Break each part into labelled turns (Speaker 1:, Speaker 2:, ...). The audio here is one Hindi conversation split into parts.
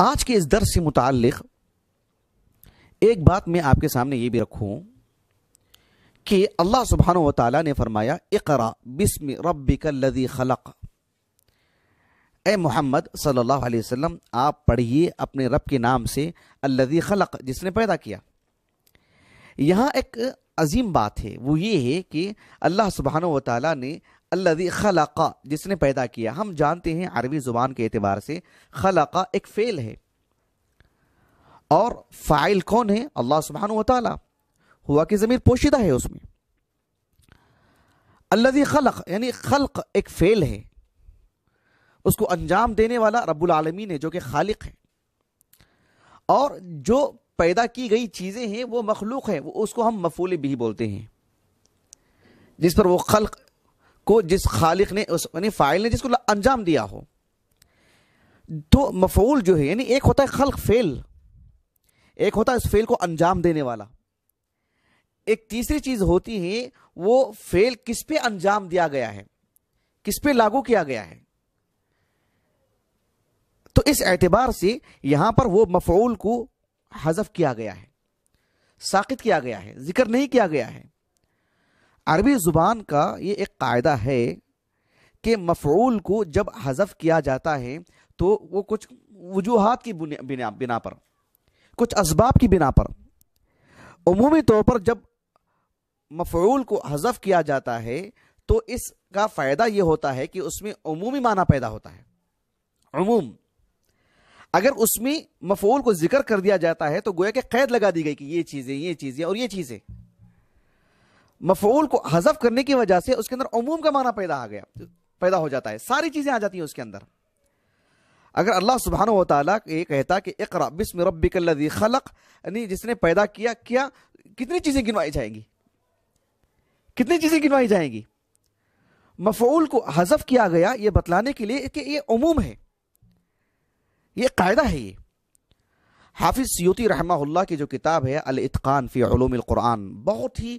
Speaker 1: आज के इस दर से मुतल एक बात मैं आपके सामने ये भी रखूँ कि अल्लाह सुबहान व ने फरमाया इकरा बिस्म रबी खलक ए मोहम्मद सल्लल्लाहु अलैहि वसल्लम आप पढ़िए अपने रब के नाम से अल्लदी खलक जिसने पैदा किया यहाँ एक अजीम बात है वो ये है कि अल्लाह सुबहान व ताली ने अल्लदी खलका जिसने पैदा किया हम जानते हैं अरबी ज़ुबान के अतबार से खलाका एक फ़ेल है और फ़ाइल कौन है अल्लाह सुबहान तला हुआ कि ज़मीर पोशीदा है उसमें अल्लदी खलक यानी खलक एक फ़ेल है उसको अंजाम देने वाला रब्बुल आलमीन है जो कि खालिक है और जो पैदा की गई चीज़ें हैं वो मखलूक है वो उसको हम मफूल भी बोलते हैं जिस पर वो खल को जिस खालिक ने उस यानी फ़ाइल ने जिसको अंजाम दिया हो तो मफूल जो है यानी एक होता है खल फेल एक होता है इस फेल को अंजाम देने वाला एक तीसरी चीज़ होती है वो फेल किस पे अंजाम दिया गया है किस पे लागू किया गया है तो इस एतबार से यहां पर वो मफूल को हजफ किया गया है साकित किया गया है जिक्र नहीं किया गया है अरबी ज़ुबान का ये एक कायदा है कि मफरूल को जब हज़फ किया जाता है तो वो कुछ वजूहत की बिना बिना पर कुछ इसबाब की बिना पर अमूमी तौर पर जब मफरूल को हज़फ किया जाता है तो इसका फ़ायदा ये होता है कि उसमें अमूमी माना पैदा होता है अमूम अगर उसमें मफूल को जिक्र कर दिया जाता है तो गोया के कैद लगा दी गई कि ये चीज़ें ये चीज़ें और ये चीज़ें मफूल को हजफ करने की वजह से उसके अंदर अमूम का माना पैदा आ गया पैदा हो जाता है सारी चीजें आ जाती हैं उसके अंदर अगर अल्लाह सुबहान ये कहता कि एक बिस्म रबी खलक यानी जिसने पैदा किया क्या कितनी चीजें गिनवाई जाएंगी कितनी चीजें गिनवाई जाएंगी मफूल को हजफ किया गया यह बतलाने के लिए कि यह अमूम है ये कायदा है ये हाफिज़ सियोती रहमा की जो किताब है अलतकान फ़ी फ़ीम क़ुरान बहुत ही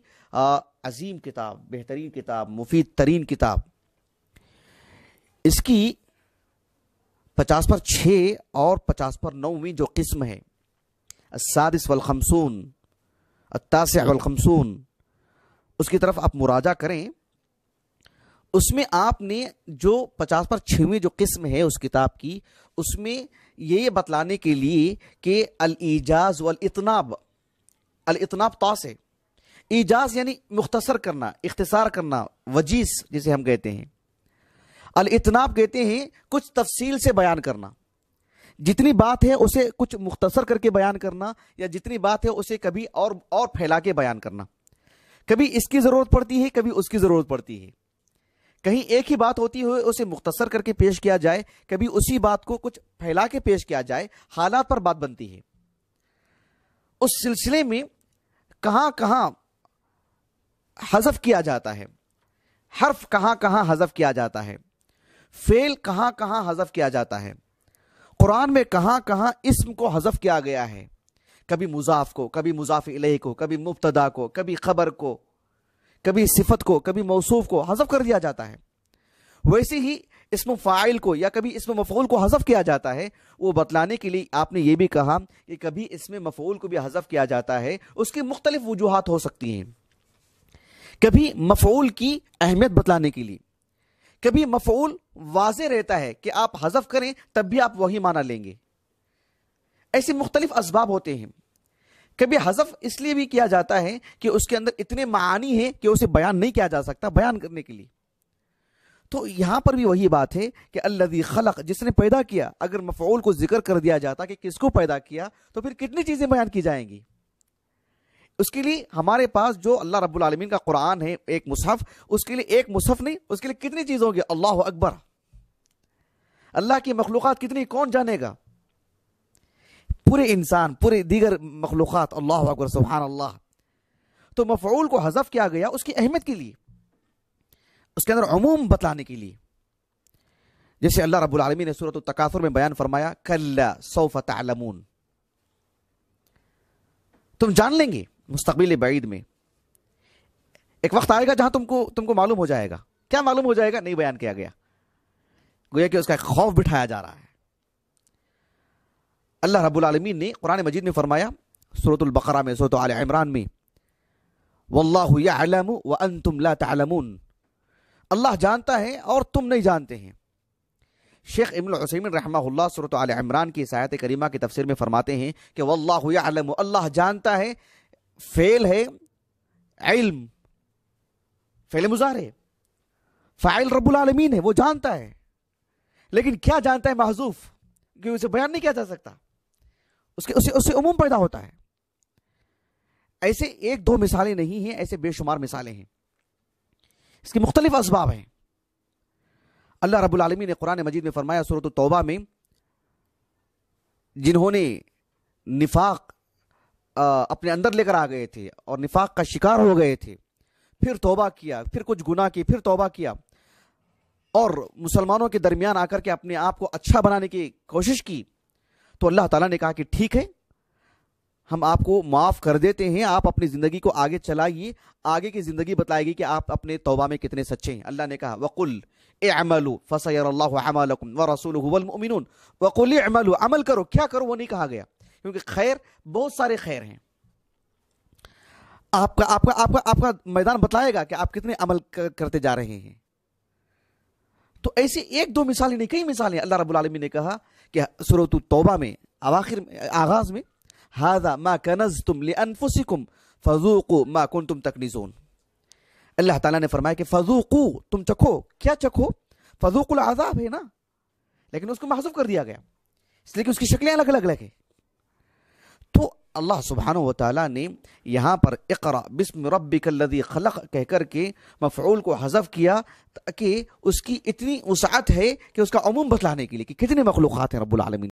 Speaker 1: अजीम किताब बेहतरीन किताब मुफीद तरीन किताब इसकी पचास पर छः और पचास पर नौवीं जो किस्म है सादिस वलखमसून अत्तास वलखमसून उसकी तरफ आप मुराजा करें उसमें आपने जो पचास पर छवीं जो किस्म है उस किताब की उसमें ये बतलाने के लिए कि अल ईजाज वल इतनाब अल इतनाब तास है ईजाज यानी मुख्तसर करना इख्तसार करना वजीस जिसे हम कहते हैं अल इतनाब कहते हैं कुछ तफसील से बयान करना जितनी बात है उसे कुछ मुख्तसर करके बयान करना या जितनी बात है उसे कभी और और फैला के बयान करना कभी इसकी ज़रूरत पड़ती है कभी उसकी ज़रूरत पड़ती है कहीं एक ही बात होती हो उसे मुख्तसर करके पेश किया जाए कभी उसी बात को कुछ फैला के पेश किया जाए हालात पर बात बनती है उस सिलसिले में कहाँ कहाँ हजफ किया जाता है हर्फ कहाँ कहाँ हजफ किया जाता है फेल कहाँ कहाँ हजफ किया जाता है कुरान में कहां कहां इसम को हजफ किया गया है कभी मुजाफ को कभी मुजाफ इले को कभी मुबतदा को कभी खबर को कभी सिफत को कभी मौसूफ को हजफ कर दिया जाता है वैसे ही इसम फ़ाइल को या कभी इसम मफूल को हजफ किया जाता है वो बतलाने के लिए आपने ये भी कहा कि कभी इसमें मफूल को भी हजफ किया जाता है उसकी मुख्तलिफ वजूहत हो सकती हैं कभी मफूल की अहमियत बतलाने के लिए कभी मफूल वाज रहता है कि आप हजफ करें तब भी आप वही माना लेंगे ऐसे मुख्तलिफ इसबाब होते हैं कभी हजफ इसलिए भी किया जाता है कि उसके अंदर इतने मानी हैं कि उसे बयान नहीं किया जा सकता बयान करने के लिए तो यहां पर भी वही बात है कि अल्लदी खलक जिसने पैदा किया अगर मफूल को जिक्र कर दिया जाता कि किसको पैदा किया तो फिर कितनी चीजें बयान की जाएंगी उसके लिए हमारे पास जो अल्लाह रब्बुल आलमीन का कुरान है एक मुसहफ उसके लिए एक मुसहफ नहीं उसके लिए कितनी चीज़ होगी अल्लाह अकबर अल्लाह की मखलूक कितनी कौन जानेगा पूरे इंसान पूरे दीगर मखलूक अल्लाह अकबर सुबहान अल्लाह तो मफूल को हजफ किया गया उसकी अहमियत के लिए उसके अंदर अमूम बतलाने के लिए जैसे अल्लाह रब्बुल रबालमी ने सूरत तकासुर में बयान फरमाया कल्ला सोफत आलमून तुम जान लेंगे मुस्तबिल बैद में एक वक्त आएगा जहां तुमको तुमको मालूम हो जाएगा क्या मालूम हो जाएगा नहीं बयान किया गया गोया कि उसका एक खौफ बिठाया जा रहा है अल्लाह रब्बुल रबालमीन ने कुरान मजीद में फरमाया सूरतुल बकरा में सूरत आल इमरान में वल्लाम व अल्लाह जानता है और तुम नहीं जानते हैं शेख इमल वसैमिन रहमा सूरत आल इमरान की सहायत करीमा की तफसर में फरमाते हैं कि वल्लाम अल्लाह जानता है फेल है इल्म फेल मुजार है फ़ाइल रबुल आलमीन है वो जानता है लेकिन क्या जानता है महजूफ क्योंकि उसे बयान नहीं किया जा सकता उसके उसे उसे उमूम पैदा होता है ऐसे एक दो मिसालें नहीं हैं ऐसे बेशुमार मिसालें हैं इसके मुख्तलिफ इसबाब हैं अल्लाह रब्बुल आलमीन ने कुरान मजीद में फरमाया सूरत तौबा में जिन्होंने निफाक अपने अंदर लेकर आ गए थे और निफाक का शिकार हो गए थे फिर तोबा किया फिर कुछ गुना की फिर तोबा किया और मुसलमानों के दरमियान आकर के अपने आप को अच्छा बनाने की कोशिश की तो अल्लाह ताला ने कहा कि ठीक है हम आपको माफ़ कर देते हैं आप अपनी ज़िंदगी को आगे चलाइए आगे की ज़िंदगी बताएगी कि आप अपने तोबा में कितने सच्चे हैं अल्लाह ने कहा वक़ुल एमलू फ़सल व रसूल वक़ुल अमल करो क्या करो वो नहीं कहा गया क्योंकि खैर बहुत सारे खैर हैं आपका आपका आपका आपका मैदान बताएगा कि आप कितने अमल करते जा रहे हैं तो ऐसी एक दो मिसालें नहीं कई मिसालें अल्लाह रब्बुल ने कहा कि सूरत तौबा में आखिर आगाज में हाजा मा कनज तुम लिअनफुसिकुम फजूको मा कुन तुम तकनीजोन अल्लाह ताला ने फरमाया कि फजूकू तुम चखो क्या चखो फजूकुल आजाब है ना लेकिन उसको महसूफ कर दिया गया इसलिए कि उसकी शक्लें अलग अलग अलग है अल्लाह सुबहान ताली ने यहाँ पर इकरा बिस्म रबिकल्लदी खलक कह कर के मफरूल को हजफ किया ताकि उसकी इतनी वसात है कि उसका अमूम बतलाने के लिए कि कितने मखलूक़ात हैं रबालमी